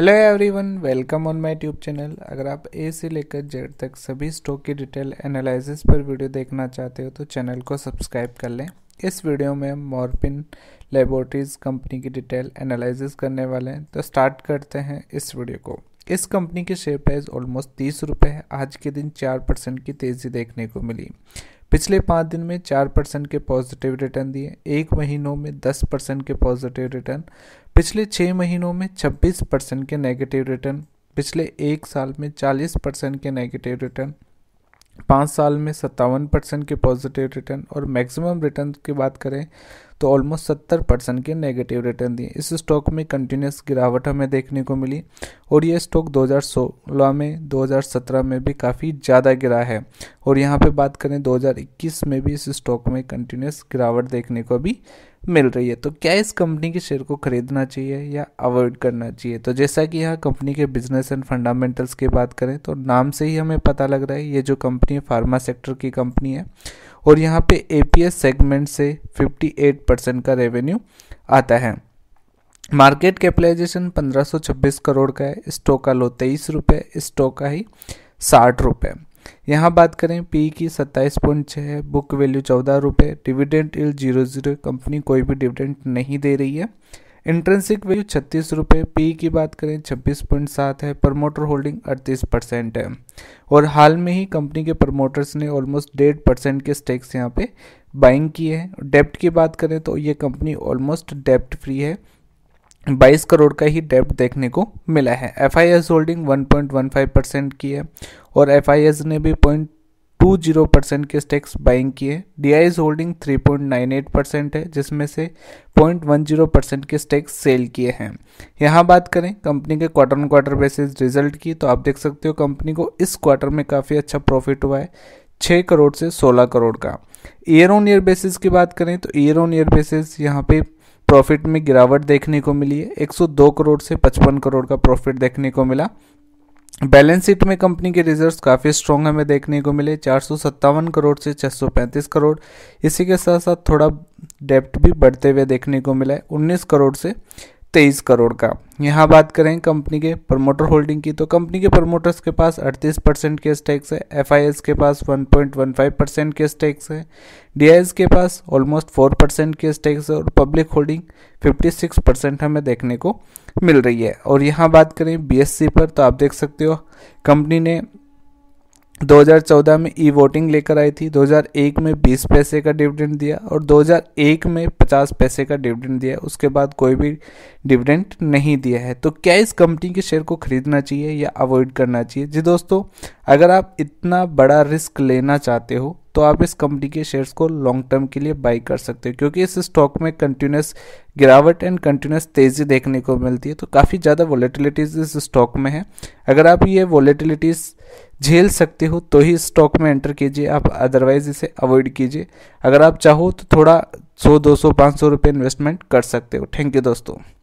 hello everyone welcome on my tube channel अगर आप ए से लेकर जेड तक सभी स्टॉक की डिटेल एनालिसिस पर वीडियो देखना चाहते हो तो चैनल को सब्सक्राइब कर लें इस वीडियो में हम मॉर्पिन लेबोरेटरीज कंपनी की डिटेल एनालिसिस करने वाले हैं तो स्टार्ट करते हैं इस वीडियो को इस कंपनी के शेयर प्राइस ऑलमोस्ट तीस रुपये है आज के दिन चार परसेंट की तेज़ी देखने को मिली पिछले पाँच दिन में चार परसेंट के पॉजिटिव रिटर्न दिए एक महीनों में दस परसेंट के पॉजिटिव रिटर्न पिछले छः महीनों में 26 परसेंट के नेगेटिव रिटर्न पिछले एक साल में 40 परसेंट के नेगेटिव रिटर्न पाँच साल में सत्तावन परसेंट के पॉजिटिव रिटर्न और मैक्सिमम रिटर्न की बात करें तो ऑलमोस्ट सत्तर परसेंट के नेगेटिव रिटर्न दिए इस स्टॉक में कंटिन्यूस गिरावट हमें देखने को मिली और ये स्टॉक 2016 में 2017 में भी काफ़ी ज़्यादा गिरा है और यहाँ पे बात करें 2021 में भी इस स्टॉक में कंटिन्यूस गिरावट देखने को भी मिल रही है तो क्या इस कंपनी के शेयर को खरीदना चाहिए या अवॉइड करना चाहिए तो जैसा कि यहाँ कंपनी के बिजनेस एंड फंडामेंटल्स की बात करें तो नाम से ही हमें पता लग रहा है ये जो कंपनी है फार्मा सेक्टर की कंपनी है और यहाँ पे एपीएस सेगमेंट से 58 परसेंट का रेवेन्यू आता है मार्केट कैपिटलाइजेशन 1526 करोड़ का है स्टॉक का लो तेईस रुपये स्टॉक का ही साठ रुपये यहाँ बात करें पी e की सत्ताईस पॉइंट छः है बुक वैल्यू चौदह रुपये डिविडेंट इल जीरो जीरो कंपनी कोई भी डिविडेंट नहीं दे रही है इंट्रेंसिक वैल्यू छत्तीस रुपये पी की बात करें छब्बीस पॉइंट सात है प्रमोटर होल्डिंग अड़तीस परसेंट है और हाल में ही कंपनी के प्रमोटर्स ने ऑलमोस्ट डेढ़ परसेंट के स्टेक्स यहाँ पे बाइंग किए हैं डेप्ट की बात करें तो ये कंपनी ऑलमोस्ट डेप्ट फ्री है बाईस करोड़ का ही डेप्ट देखने को मिला है एफ होल्डिंग वन परसेंट की है और एफ ने भी पॉइंट टू जीरो परसेंट के स्टेक्स बाइंग किए D I holding three point nine eight percent है जिसमें से पॉइंट वन जीरो परसेंट के स्टेक्स सेल किए हैं यहाँ बात करें कंपनी के quarter on quarter basis result की तो आप देख सकते हो कंपनी को इस क्वार्टर में काफ़ी अच्छा प्रॉफिट हुआ है छः करोड़ से सोलह करोड़ का ईयर ऑन ईयर बेसिस की बात करें तो ईयर ऑन ईयर बेसिस यहाँ पे प्रॉफिट में गिरावट देखने को मिली है 102 करोड़ से 55 करोड़ का प्रॉफिट देखने को मिला बैलेंस शीट में कंपनी के रिजर्व्स काफ़ी स्ट्रॉन्ग हमें देखने को मिले चार करोड़ से 635 करोड़ इसी के साथ साथ थोड़ा डेप्ट भी बढ़ते हुए देखने को मिला है उन्नीस करोड़ से तेईस करोड़ का यहाँ बात करें कंपनी के प्रमोटर होल्डिंग की तो कंपनी के प्रमोटर्स के पास 38 परसेंट के स्टेक्स है एफ के पास 1.15 परसेंट के स्टेक्स है डी के पास ऑलमोस्ट 4 परसेंट के स्टेक्स है और पब्लिक होल्डिंग 56 परसेंट हमें देखने को मिल रही है और यहाँ बात करें बी पर तो आप देख सकते हो कंपनी ने 2014 में ई वोटिंग लेकर आई थी 2001 में 20 पैसे का डिविडेंड दिया और 2001 में 50 पैसे का डिविडेंड दिया उसके बाद कोई भी डिविडेंड नहीं दिया है तो क्या इस कंपनी के शेयर को खरीदना चाहिए या अवॉइड करना चाहिए जी दोस्तों अगर आप इतना बड़ा रिस्क लेना चाहते हो तो आप इस कंपनी के शेयर्स को लॉन्ग टर्म के लिए बाई कर सकते हो क्योंकि इस स्टॉक में कंटिन्यूस गिरावट एंड कंटिन्यूस तेज़ी देखने को मिलती है तो काफ़ी ज़्यादा वॉलेटिलिटीज़ इस स्टॉक में है अगर आप ये वॉलेटिलिटीज़ झेल सकते हो तो ही स्टॉक में एंटर कीजिए आप अदरवाइज इसे अवॉइड कीजिए अगर आप चाहो तो थोड़ा सौ दो सौ पाँच सौ रुपये इन्वेस्टमेंट कर सकते हो थैंक यू दोस्तों